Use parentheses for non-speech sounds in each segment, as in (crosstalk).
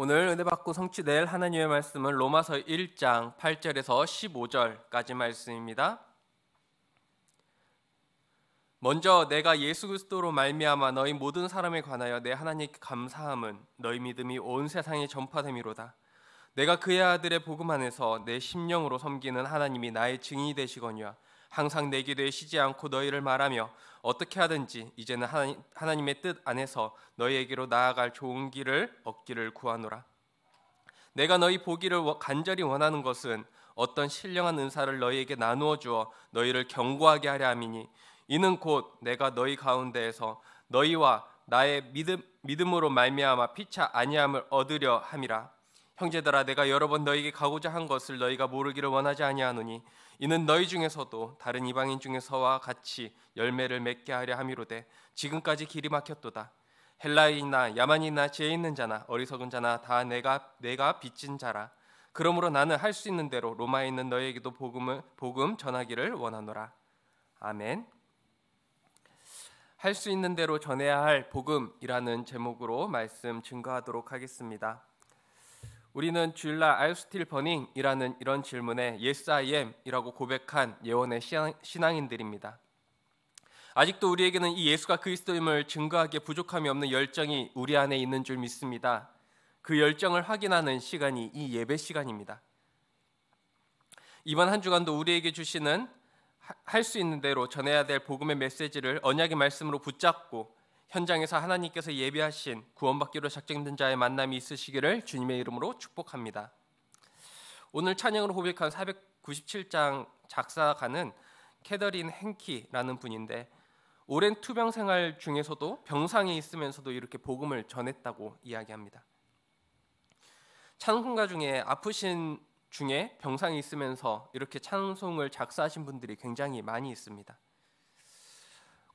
오늘 은혜 받고 성취될 하나님의 말씀은 로마서 1장 8절에서 15절까지 말씀입니다. 먼저 내가 예수 그리스도로 말미암아 너희 모든 사람에 관하여 내 하나님께 감사함은 너희 믿음이 온 세상에 전파됨이로다. 내가 그의 아들의 복음 안에서 내 심령으로 섬기는 하나님이 나의 증인이 되시거니와 항상 내게 되시지 않고 너희를 말하며 어떻게 하든지 이제는 하나님, 하나님의 뜻 안에서 너희에게로 나아갈 좋은 길을 얻기를 구하노라. 내가 너희 보기를 간절히 원하는 것은 어떤 신령한 은사를 너희에게 나누어 주어 너희를 경고하게 하려 함이니 이는 곧 내가 너희 가운데에서 너희와 나의 믿음, 믿음으로 말미암아 피차 아니함을 얻으려 함이라. 형제들아 내가 여러 번 너희에게 가고자 한 것을 너희가 모르기를 원하지 아니하노니 이는 너희 중에서도 다른 이방인 중에서와 같이 열매를 맺게 하려 함이로되 지금까지 길이 막혔도다 헬라인이나 야만이나 지혜 있는 자나 어리석은 자나 다 내가 내가 빚진 자라 그러므로 나는 할 수 있는 대로 로마에 있는 너희에게도 복음을 복음 전하기를 원하노라 아멘 할 수 있는 대로 전해야 할 복음이라는 제목으로 말씀 증거하도록 하겠습니다. 우리는 주일날 I still burning이라는 이런 질문에 Yes I am이라고 고백한 예언의 신앙인들입니다. 아직도 우리에게는 이 예수가 그리스도임을 증거하기에 부족함이 없는 열정이 우리 안에 있는 줄 믿습니다. 그 열정을 확인하는 시간이 이 예배 시간입니다. 이번 한 주간도 우리에게 주시는 할 수 있는 대로 전해야 될 복음의 메시지를 언약의 말씀으로 붙잡고 현장에서 하나님께서 예비하신 구원받기로 작정된 자의 만남이 있으시기를 주님의 이름으로 축복합니다. 오늘 찬양으로 고백한 497장 작사가는 캐더린 행키라는 분인데 오랜 투병 생활 중에서도 병상에 있으면서도 이렇게 복음을 전했다고 이야기합니다. 찬송가 중에 아프신 중에 병상에 있으면서 이렇게 찬송을 작사하신 분들이 굉장히 많이 있습니다.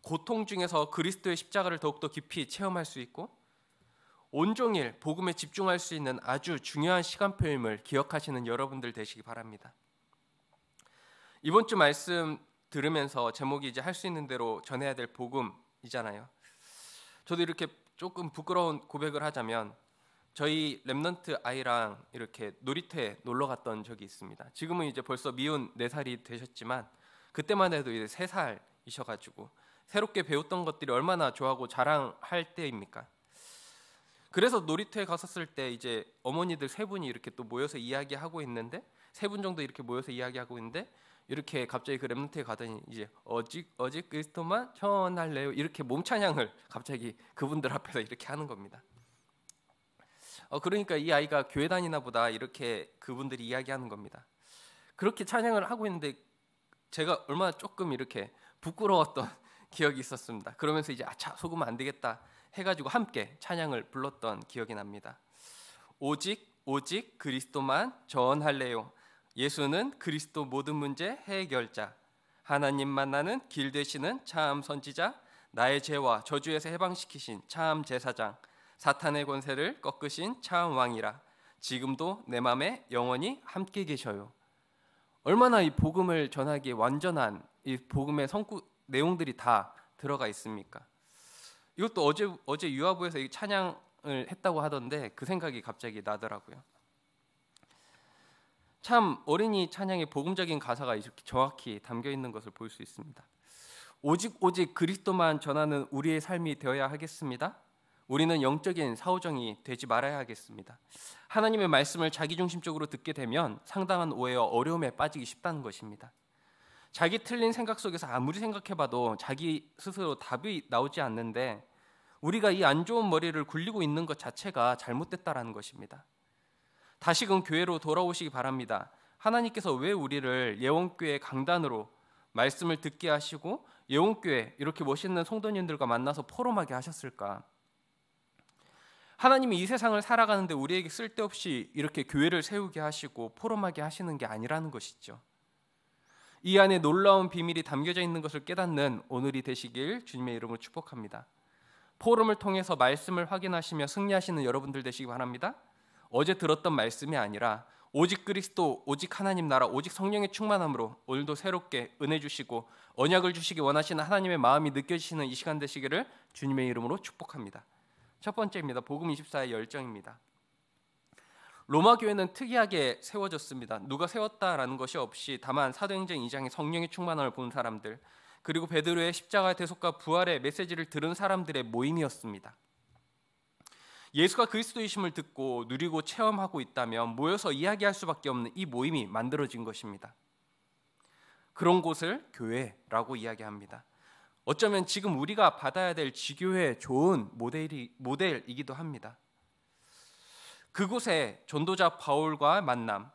고통 중에서 그리스도의 십자가를 더욱더 깊이 체험할 수 있고 온종일 복음에 집중할 수 있는 아주 중요한 시간표임을 기억하시는 여러분들 되시기 바랍니다. 이번 주 말씀 들으면서 제목이 이제 할 수 있는 대로 전해야 될 복음이잖아요. 저도 이렇게 조금 부끄러운 고백을 하자면 저희 랩넌트 아이랑 이렇게 놀이터에 놀러 갔던 적이 있습니다. 지금은 이제 벌써 미운 4살이 되셨지만 그때만 해도 이제 3살이셔 가지고 새롭게 배웠던 것들이 얼마나 좋아하고 자랑할 때입니까? 그래서 놀이터에 갔었을 때 이제 어머니들 세 분이 이렇게 또 모여서 이야기하고 있는데 세 분 정도 이렇게 모여서 이야기하고 있는데 이렇게 갑자기 그 렘넌트에 가더니 이제 어지 어지 그리스도만 천할래요 이렇게 몸찬양을 갑자기 그분들 앞에서 이렇게 하는 겁니다. 어 그러니까 이 아이가 교회 다니나 보다 이렇게 그분들이 이야기하는 겁니다. 그렇게 찬양을 하고 있는데 제가 얼마나 조금 이렇게 부끄러웠던 기억이 있었습니다. 그러면서 이제 아차 소금 안 되겠다 해가지고 함께 찬양을 불렀던 기억이 납니다. 오직 오직 그리스도만 전할래요. 예수는 그리스도 모든 문제 해결자. 하나님 만나는 길 되시는 참 선지자. 나의 죄와 저주에서 해방시키신 참 제사장. 사탄의 권세를 꺾으신 참 왕이라. 지금도 내 맘에 영원히 함께 계셔요. 얼마나 이 복음을 전하기에 완전한 이 복음의 성구, 내용들이 다 들어가 있습니까? 이것도 어제 어제 유아부에서 이 찬양을 했다고 하던데 그 생각이 갑자기 나더라고요. 참 어린이 찬양의 복음적인 가사가 이렇게 정확히 담겨 있는 것을 볼 수 있습니다. 오직 오직 그리스도만 전하는 우리의 삶이 되어야 하겠습니다. 우리는 영적인 사우정이 되지 말아야 하겠습니다. 하나님의 말씀을 자기중심적으로 듣게 되면 상당한 오해와 어려움에 빠지기 쉽다는 것입니다. 자기 틀린 생각 속에서 아무리 생각해봐도 자기 스스로 답이 나오지 않는데 우리가 이 안 좋은 머리를 굴리고 있는 것 자체가 잘못됐다라는 것입니다. 다시금 교회로 돌아오시기 바랍니다. 하나님께서 왜 우리를 예원교회 강단으로 말씀을 듣게 하시고 예원교회 이렇게 멋있는 성도님들과 만나서 포럼하게 하셨을까? 하나님이 이 세상을 살아가는데 우리에게 쓸데없이 이렇게 교회를 세우게 하시고 포럼하게 하시는 게 아니라는 것이죠. 이 안에 놀라운 비밀이 담겨져 있는 것을 깨닫는 오늘이 되시길 주님의 이름으로 축복합니다. 포럼을 통해서 말씀을 확인하시며 승리하시는 여러분들 되시기 바랍니다. 어제 들었던 말씀이 아니라 오직 그리스도, 오직 하나님 나라, 오직 성령의 충만함으로 오늘도 새롭게 은혜 주시고 언약을 주시기 원하시는 하나님의 마음이 느껴지시는 이 시간 되시기를 주님의 이름으로 축복합니다. 첫 번째입니다. 복음 24의 열정입니다. 로마 교회는 특이하게 세워졌습니다. 누가 세웠다라는 것이 없이 다만 사도행전 2장의 성령의 충만함을 본 사람들 그리고 베드로의 십자가의 대속과 부활의 메시지를 들은 사람들의 모임이었습니다. 예수가 그리스도이심을 듣고 누리고 체험하고 있다면 모여서 이야기할 수밖에 없는 이 모임이 만들어진 것입니다. 그런 곳을 교회라고 이야기합니다. 어쩌면 지금 우리가 받아야 될 지교회의 좋은 모델이, 모델이기도 합니다. 그곳에 전도자 바울과 만남,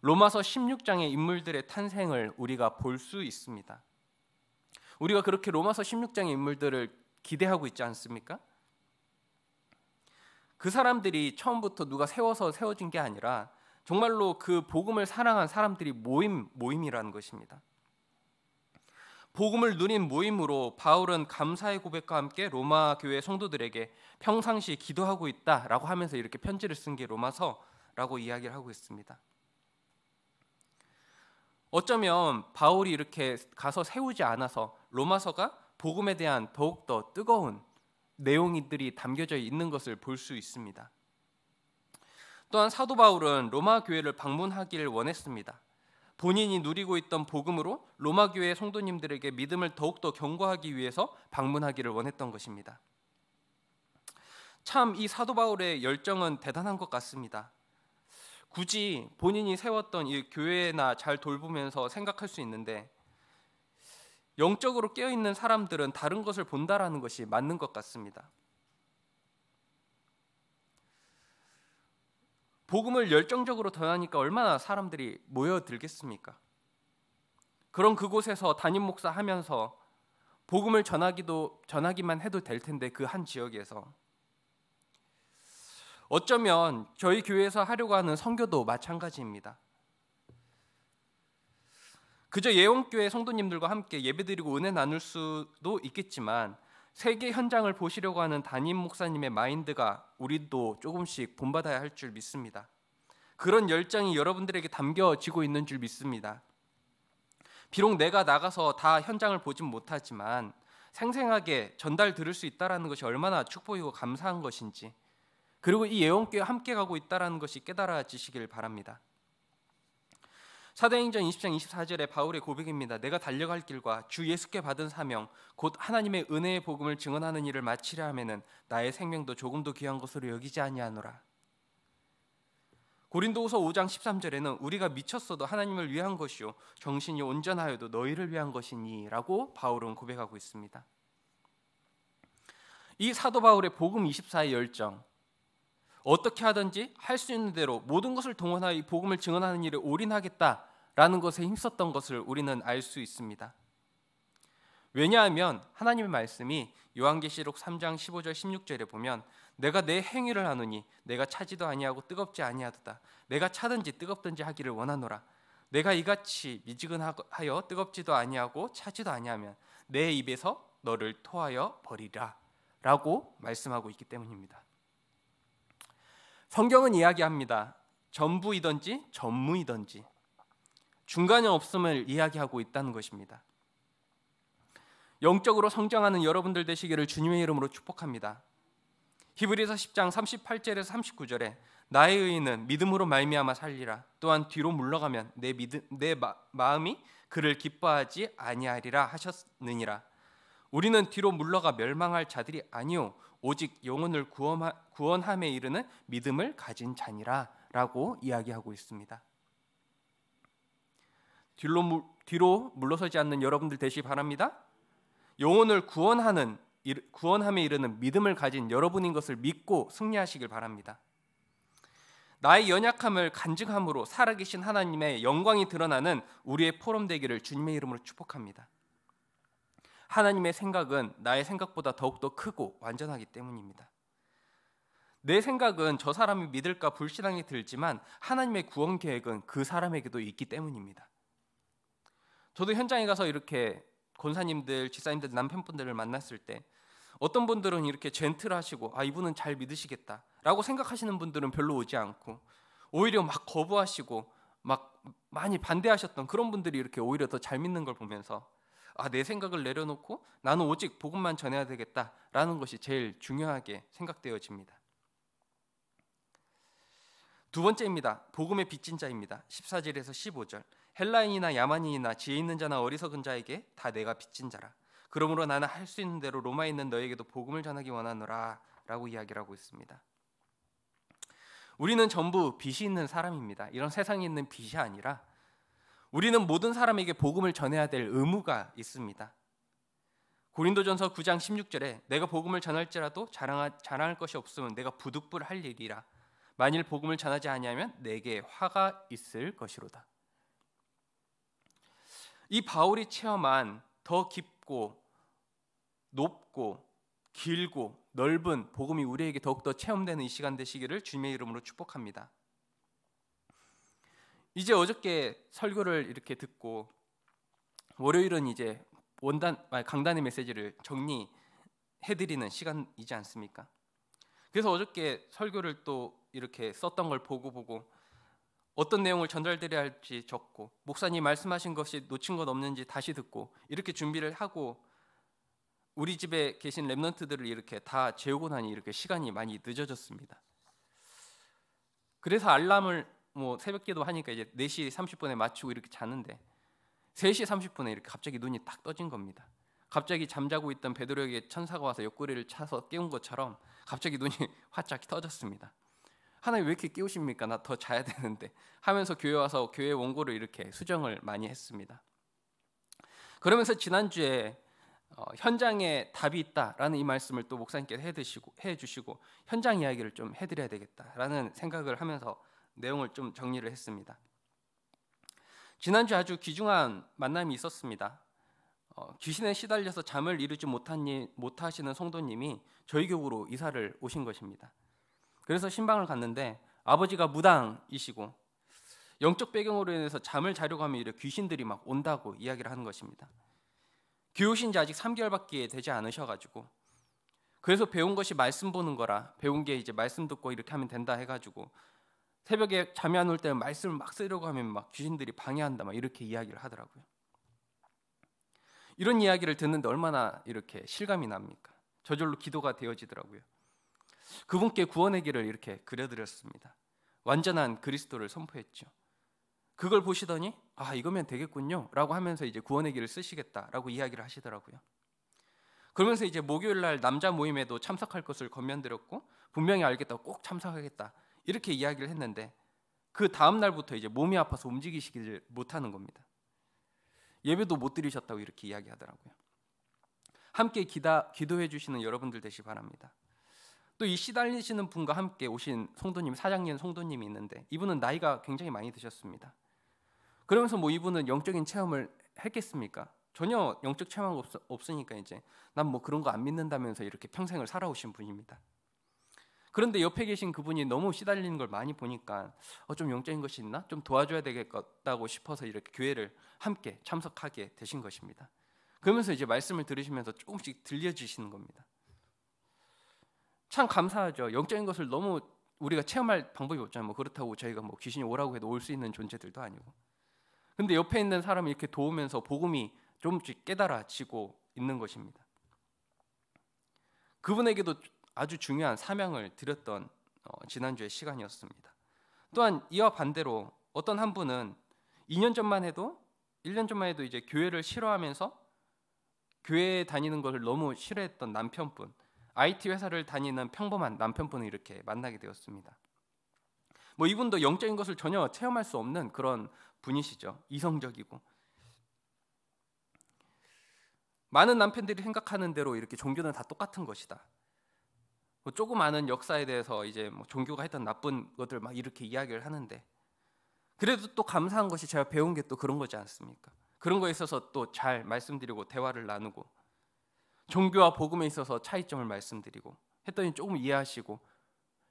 로마서 16장의 인물들의 탄생을 우리가 볼 수 있습니다. 우리가 그렇게 로마서 16장의 인물들을 기대하고 있지 않습니까? 그 사람들이 처음부터 누가 세워서 세워진 게 아니라 정말로 그 복음을 사랑한 사람들이 모임 모임이라는 것입니다. 복음을 누린 모임으로 바울은 감사의 고백과 함께 로마 교회 성도들에게 평상시 기도하고 있다라고 하면서 이렇게 편지를 쓴 게 로마서라고 이야기를 하고 있습니다. 어쩌면 바울이 이렇게 가서 세우지 않아서 로마서가 복음에 대한 더욱더 뜨거운 내용들이 담겨져 있는 것을 볼 수 있습니다. 또한 사도 바울은 로마 교회를 방문하기를 원했습니다. 본인이 누리고 있던 복음으로 로마 교회 성도님들에게 믿음을 더욱더 경고하기 위해서 방문하기를 원했던 것입니다. 참 이 사도 바울의 열정은 대단한 것 같습니다. 굳이 본인이 세웠던 이 교회나 잘 돌보면서 생각할 수 있는데 영적으로 깨어 있는 사람들은 다른 것을 본다라는 것이 맞는 것 같습니다. 복음을 열정적으로 전하니까 얼마나 사람들이 모여들겠습니까? 그런 그곳에서 담임 목사 하면서 복음을 전하기도 전하기만 해도 될 텐데 그 한 지역에서 어쩌면 저희 교회에서 하려고 하는 선교도 마찬가지입니다. 그저 예원교회 성도님들과 함께 예배드리고 은혜 나눌 수도 있겠지만 세계 현장을 보시려고 하는 담임 목사님의 마인드가 우리도 조금씩 본받아야 할 줄 믿습니다. 그런 열정이 여러분들에게 담겨지고 있는 줄 믿습니다. 비록 내가 나가서 다 현장을 보진 못하지만 생생하게 전달 들을 수 있다라는 것이 얼마나 축복이고 감사한 것인지 그리고 이예언교 함께 가고 있다라는 것이 깨달아지시길 바랍니다. 사도행전 20장 24절에 바울의 고백입니다. 내가 달려갈 길과 주 예수께 받은 사명 곧 하나님의 은혜의 복음을 증언하는 일을 마치려 하면은 나의 생명도 조금도 귀한 것으로 여기지 아니하노라. 고린도후서 5장 13절에는 우리가 미쳤어도 하나님을 위한 것이요 정신이 온전하여도 너희를 위한 것이니라고 바울은 고백하고 있습니다. 이 사도 바울의 복음 24의 열정 어떻게 하든지 할 수 있는 대로 모든 것을 동원하여 이 복음을 증언하는 일에 올인하겠다 라는 것에 힘썼던 것을 우리는 알 수 있습니다. 왜냐하면 하나님의 말씀이 요한계시록 3장 15절 16절에 보면 내가 내 행위를 하노니 내가 차지도 아니하고 뜨겁지 아니하도다 내가 차든지 뜨겁든지 하기를 원하노라 내가 이같이 미지근하여 뜨겁지도 아니하고 차지도 아니하면 내 입에서 너를 토하여 버리라라고 말씀하고 있기 때문입니다. 성경은 이야기합니다. 전부이든지 전무이든지 중간이 없음을 이야기하고 있다는 것입니다. 영적으로 성장하는 여러분들 되시기를 주님의 이름으로 축복합니다. 히브리서 10장 38절에서 39절에 나의 의인은 믿음으로 말미암아 살리라. 또한 뒤로 물러가면 내 믿음 내 마, 음이 그를 기뻐하지 아니하리라 하셨느니라. 우리는 뒤로 물러가 멸망할 자들이 아니요 오직 영혼을 구원함에 이르는 믿음을 가진 자니라라고 이야기하고 있습니다. 뒤로, 뒤로 물러서지 않는 여러분들 되시 바랍니다. 영혼을 구원하는 구원함에 이르는 믿음을 가진 여러분인 것을 믿고 승리하시길 바랍니다. 나의 연약함을 간증함으로 살아계신 하나님의 영광이 드러나는 우리의 포럼 되기를 주님의 이름으로 축복합니다. 하나님의 생각은 나의 생각보다 더욱더 크고 완전하기 때문입니다. 내 생각은 저 사람이 믿을까 불신앙이 들지만 하나님의 구원 계획은 그 사람에게도 있기 때문입니다. 저도 현장에 가서 이렇게 권사님들, 지사님들 남편분들을 만났을 때 어떤 분들은 이렇게 젠틀하시고 아 이분은 잘 믿으시겠다라고 생각하시는 분들은 별로 오지 않고 오히려 막 거부하시고 막 많이 반대하셨던 그런 분들이 이렇게 오히려 더 잘 믿는 걸 보면서 아내 생각을 내려놓고 나는 오직 복음만 전해야 되겠다라는 것이 제일 중요하게 생각되어집니다. 두 번째입니다. 복음의 빚진 자입니다. 14절에서 15절. 헬라인이나 야만인이나 지혜 있는 자나 어리석은 자에게 다 내가 빚진 자라. 그러므로 나는 할 수 있는 대로 로마에 있는 너에게도 복음을 전하기 원하노라라고 이야기를 하고 있습니다. 우리는 전부 빚이 있는 사람입니다. 이런 세상에 있는 빚이 아니라 우리는 모든 사람에게 복음을 전해야 될 의무가 있습니다. 고린도전서 9장 16절에 내가 복음을 전할지라도 자랑하, 자랑할 것이 없으면 내가 부득불할 일이라 만일 복음을 전하지 아니하면 내게 화가 있을 것이로다. 이 바울이 체험한 더 깊고 높고 길고 넓은 복음이 우리에게 더욱더 체험되는 이 시간 되시기를 주님의 이름으로 축복합니다. 이제 어저께 설교를 이렇게 듣고 월요일은 이제 원단 강단의 메시지를 정리해드리는 시간이지 않습니까? 그래서 어저께 설교를 또 이렇게 썼던 걸 보고 보고 어떤 내용을 전달드려야 할지 적고 목사님 말씀하신 것이 놓친 것 없는지 다시 듣고 이렇게 준비를 하고 우리 집에 계신 랩런트들을 이렇게 다 재우고 나니 이렇게 시간이 많이 늦어졌습니다. 그래서 알람을 뭐 새벽기도 하니까 이제 4시 30분에 맞추고 이렇게 자는데 3시 30분에 이렇게 갑자기 눈이 딱 떠진 겁니다. 갑자기 잠자고 있던 베드로에게 천사가 와서 옆구리를 차서 깨운 것처럼 갑자기 눈이 (laughs) 화짝 떠졌습니다. 하나님 왜 이렇게 깨우십니까? 나 더 자야 되는데 (laughs) 하면서 교회 와서 교회 원고를 이렇게 수정을 많이 했습니다. 그러면서 지난주에 어, 현장에 답이 있다라는 이 말씀을 또 목사님께서 해드시고 해주시고 현장 이야기를 좀 해드려야 되겠다라는 생각을 하면서 내용을 좀 정리를 했습니다. 지난주 아주 귀중한 만남이 있었습니다. 어, 귀신에 시달려서 잠을 이루지 못하시는 성도님이 저희 교구로 이사를 오신 것입니다. 그래서 신방을 갔는데 아버지가 무당이시고 영적 배경으로 인해서 잠을 자려고 하면 이래 귀신들이 막 온다고 이야기를 하는 것입니다. 교우신 지 아직 3개월밖에 되지 않으셔가지고 그래서 배운 것이 말씀 보는 거라 배운 게 이제 말씀 듣고 이렇게 하면 된다 해가지고 새벽에 잠이 안 올 때는 말씀을 막 쓰려고 하면 막 귀신들이 방해한다 막 이렇게 이야기를 하더라고요. 이런 이야기를 듣는데 얼마나 이렇게 실감이 납니까? 저절로 기도가 되어지더라고요. 그분께 구원의 길을 이렇게 그려드렸습니다. 완전한 그리스도를 선포했죠. 그걸 보시더니 아 이거면 되겠군요라고 하면서 이제 구원의 길을 쓰시겠다라고 이야기를 하시더라고요. 그러면서 이제 목요일 날 남자 모임에도 참석할 것을 건면드렸고 분명히 알겠다 꼭 참석하겠다 이렇게 이야기를 했는데 그 다음 날부터 이제 몸이 아파서 움직이시기를 못하는 겁니다. 예배도 못 드리셨다고 이렇게 이야기하더라고요. 함께 기다, 기도해 주시는 여러분들 되시 바랍니다. 또이 시달리시는 분과 함께 오신 송도님 사장님 송도님이 있는데 이분은 나이가 굉장히 많이 드셨습니다. 그러면서 뭐 이분은 영적인 체험을 했겠습니까? 전혀 영적 체험 없, 없으니까 이제 난 뭐 그런 거 안 믿는다면서 이렇게 평생을 살아오신 분입니다. 그런데 옆에 계신 그분이 너무 시달리는 걸 많이 보니까 어, 좀 영적인 것이 있나? 좀 도와줘야 되겠다고 싶어서 이렇게 교회를 함께 참석하게 되신 것입니다. 그러면서 이제 말씀을 들으시면서 조금씩 들려주시는 겁니다. 참 감사하죠. 영적인 것을 너무 우리가 체험할 방법이 없잖아요. 뭐 그렇다고 저희가 뭐 귀신이 오라고 해도 올 수 있는 존재들도 아니고. 근데 옆에 있는 사람을 이렇게 도우면서 복음이 조금씩 깨달아지고 있는 것입니다. 그분에게도 아주 중요한 사명을 드렸던 어, 지난주의 시간이었습니다. 또한 이와 반대로 어떤 한 분은 2년 전만 해도 1년 전만 해도 이제 교회를 싫어하면서 교회에 다니는 것을 너무 싫어했던 남편분 IT 회사를 다니는 평범한 남편분을 이렇게 만나게 되었습니다. 뭐 이분도 영적인 것을 전혀 체험할 수 없는 그런 분이시죠. 이성적이고 많은 남편들이 생각하는 대로 이렇게 종교는 다 똑같은 것이다. 뭐 조그마한 역사에 대해서 이제 뭐 종교가 했던 나쁜 것들 막 이렇게 이야기를 하는데 그래도 또 감사한 것이 제가 배운 게 또 그런 거지 않습니까? 그런 거에 있어서 또 잘 말씀드리고 대화를 나누고 종교와 복음에 있어서 차이점을 말씀드리고 했더니 조금 이해하시고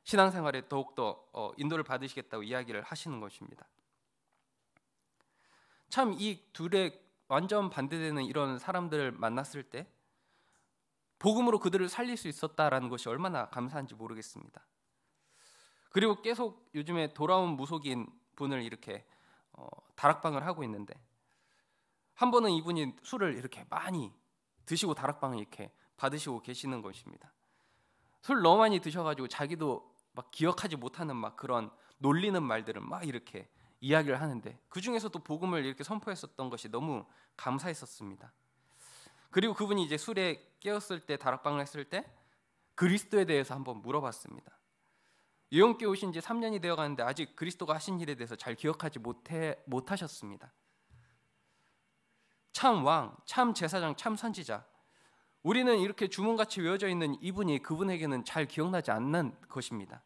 신앙생활에 더욱더 어, 인도를 받으시겠다고 이야기를 하시는 것입니다. 참 이 둘의 완전 반대되는 이런 사람들을 만났을 때 복음으로 그들을 살릴 수 있었다라는 것이 얼마나 감사한지 모르겠습니다. 그리고 계속 요즘에 돌아온 무속인 분을 이렇게 어, 다락방을 하고 있는데 한 번은 이분이 술을 이렇게 많이 드시고 다락방에 이렇게 받으시고 계시는 것입니다. 술 너무 많이 드셔가지고 자기도 막 기억하지 못하는 막 그런 놀리는 말들은 막 이렇게 이야기를 하는데 그 중에서도 복음을 이렇게 선포했었던 것이 너무 감사했었습니다. 그리고 그분이 이제 술에 깨었을 때 다락방을 했을 때 그리스도에 대해서 한번 물어봤습니다. 유영께 오신 지 3년이 되어 가는데 아직 그리스도가 하신 일에 대해서 잘 기억하지 못해 못하셨습니다. 참 왕, 참 제사장, 참 선지자. 우리는 이렇게 주문같이 외워져 있는 이분이 그분에게는 잘 기억나지 않는 것입니다.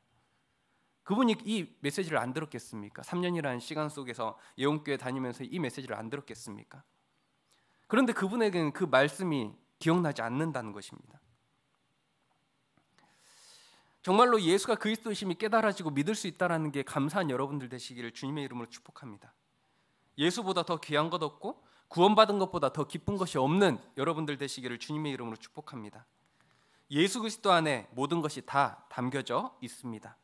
그분이 이 메시지를 안 들었겠습니까? 3년이라는 시간 속에서 예원교회 다니면서 이 메시지를 안 들었겠습니까? 그런데 그분에게는 그 말씀이 기억나지 않는다는 것입니다. 정말로 예수가 그리스도심이 깨달아지고 믿을 수 있다라는 게 감사한 여러분들 되시기를 주님의 이름으로 축복합니다. 예수보다 더 귀한 것 없고 구원받은 것보다 더 기쁜 것이 없는 여러분들 되시기를 주님의 이름으로 축복합니다. 예수 그리스도 안에 모든 것이 다 담겨져 있습니다.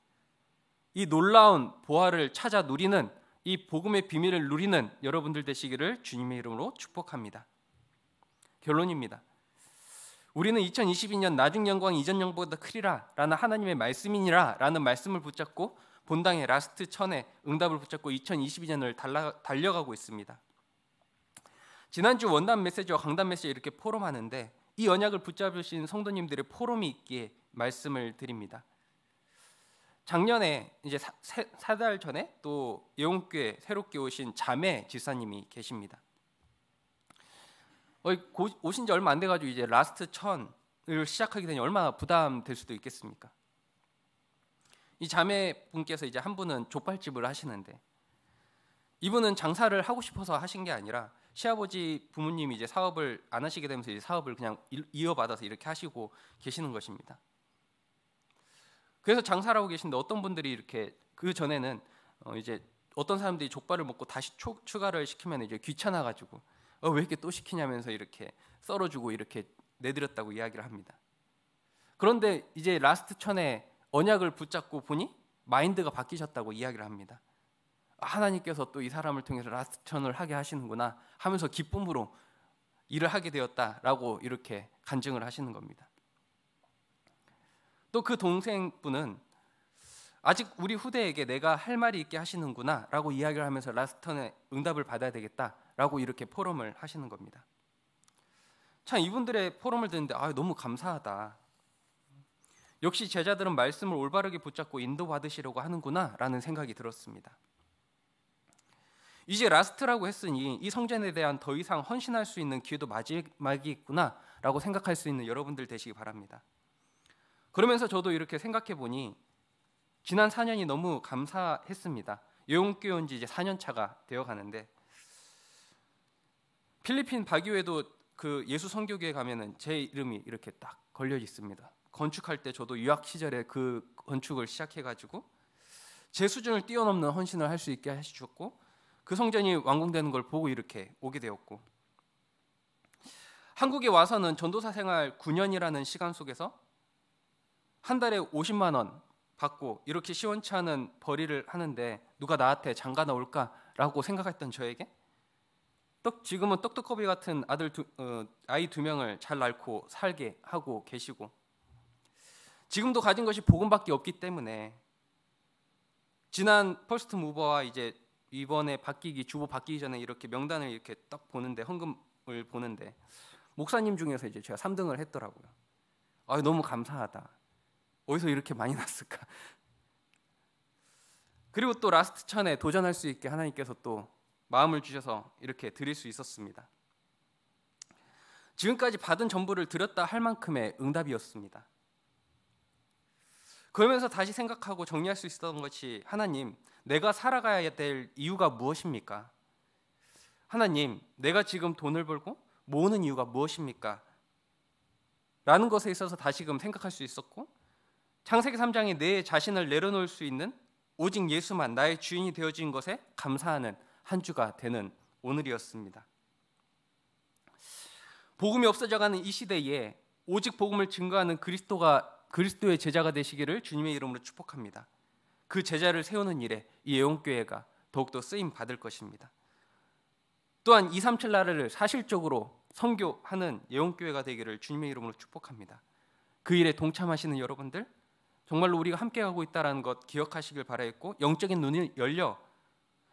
이 놀라운 보화를 찾아 누리는 이 복음의 비밀을 누리는 여러분들 되시기를 주님의 이름으로 축복합니다. 결론입니다. 우리는 2022년 나중 영광 이전 영보다 크리라라는 하나님의 말씀이니라라는 말씀을 붙잡고 본당의 라스트 천에 응답을 붙잡고 2022년을 달라, 달려가고 있습니다. 지난주 원단 메시지와 강단 메시지 이렇게 포럼하는데 이 언약을 붙잡으신 성도님들의 포럼이 있기에 말씀을 드립니다. 작년에 이제 사달 전에 또 예원교회 새롭게 오신 자매 집사님이 계십니다. 오신 지 얼마 안 돼가지고 이제 라스트 천을 시작하게 되니 얼마나 부담될 수도 있겠습니까? 이 자매분께서 이제 한 분은 족발집을 하시는데 이분은 장사를 하고 싶어서 하신 게 아니라 시아버지 부모님이 이제 사업을 안 하시게 되면서 이제 사업을 그냥 이어받아서 이렇게 하시고 계시는 것입니다. 그래서 장사를 하고 계신데 어떤 분들이 이렇게 그 전에는 어 이제 어떤 사람들이 족발을 먹고 다시 초, 추가를 시키면 이제 귀찮아 가지고 어왜 이렇게 또 시키냐면서 이렇게 썰어주고 이렇게 내드렸다고 이야기를 합니다. 그런데 이제 라스트 천에 언약을 붙잡고 보니 마인드가 바뀌셨다고 이야기를 합니다. 하나님께서 또 이 사람을 통해서 라스천을 하게 하시는구나 하면서 기쁨으로 일을 하게 되었다라고 이렇게 간증을 하시는 겁니다. 또 그 동생분은 아직 우리 후대에게 내가 할 말이 있게 하시는구나라고 이야기를 하면서 라스턴의 응답을 받아야 되겠다라고 이렇게 포럼을 하시는 겁니다. 참 이분들의 포럼을 듣는데 아 너무 감사하다. 역시 제자들은 말씀을 올바르게 붙잡고 인도받으시려고 하는구나라는 생각이 들었습니다. 이제 라스트라고 했으니 이 성전에 대한 더 이상 헌신할 수 있는 기회도 마지막이 있구나라고 생각할 수 있는 여러분들 되시기 바랍니다. 그러면서 저도 이렇게 생각해 보니 지난 4년이 너무 감사했습니다. 예용교회 온지 이제 4년 차가 되어 가는데 필리핀 바교에도 그 예수 선교교에 가면은 제 이름이 이렇게 딱 걸려 있습니다. 건축할 때 저도 유학 시절에 그 건축을 시작해 가지고 제 수준을 뛰어넘는 헌신을 할 수 있게 해주셨고 그 성전이 완공되는 걸 보고 이렇게 오게 되었고 한국에 와서는 전도사 생활 9년이라는 시간 속에서 한 달에 50만 원 받고 이렇게 시원치 않은 벌이를 하는데 누가 나한테 장가 나올까라고 생각했던 저에게 떡 지금은 떡떡거비 같은 아들 두, 어, 아이 두 명을 잘 낳고 살게 하고 계시고 지금도 가진 것이 복음밖에 없기 때문에 지난 퍼스트 무버와 이제 이번에 바뀌기 주보 바뀌기 전에 이렇게 명단을 이렇게 딱 보는데 헌금을 보는데 목사님 중에서 이제 제가 3등을 했더라고요. 아 너무 감사하다. 어디서 이렇게 많이 났을까? (laughs) 그리고 또 라스트 천에 도전할 수 있게 하나님께서 또 마음을 주셔서 이렇게 드릴 수 있었습니다. 지금까지 받은 전부를 드렸다 할 만큼의 응답이었습니다. 그러면서 다시 생각하고 정리할 수 있었던 것이 하나님 내가 살아가야 될 이유가 무엇입니까? 하나님, 내가 지금 돈을 벌고 모으는 이유가 무엇입니까? 라는 것에 있어서 다시금 생각할 수 있었고 창세기 3장에 내 자신을 내려놓을 수 있는 오직 예수만 나의 주인이 되어진 것에 감사하는 한 주가 되는 오늘이었습니다. 복음이 없어져가는 이 시대에 오직 복음을 증거하는 그리스도가 그리스도의 제자가 되시기를 주님의 이름으로 축복합니다. 그 제자를 세우는 일에 이 예원교회가 더욱더 쓰임 받을 것입니다. 또한 237 나라를 사실적으로 선교하는 예원교회가 되기를 주님의 이름으로 축복합니다. 그 일에 동참하시는 여러분들 정말로 우리가 함께 가고 있다는것 기억하시길 바라겠고 영적인 눈이 열려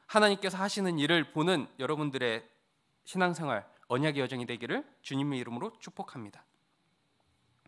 하나님께서 하시는 일을 보는 여러분들의 신앙생활 언약의 여정이 되기를 주님의 이름으로 축복합니다.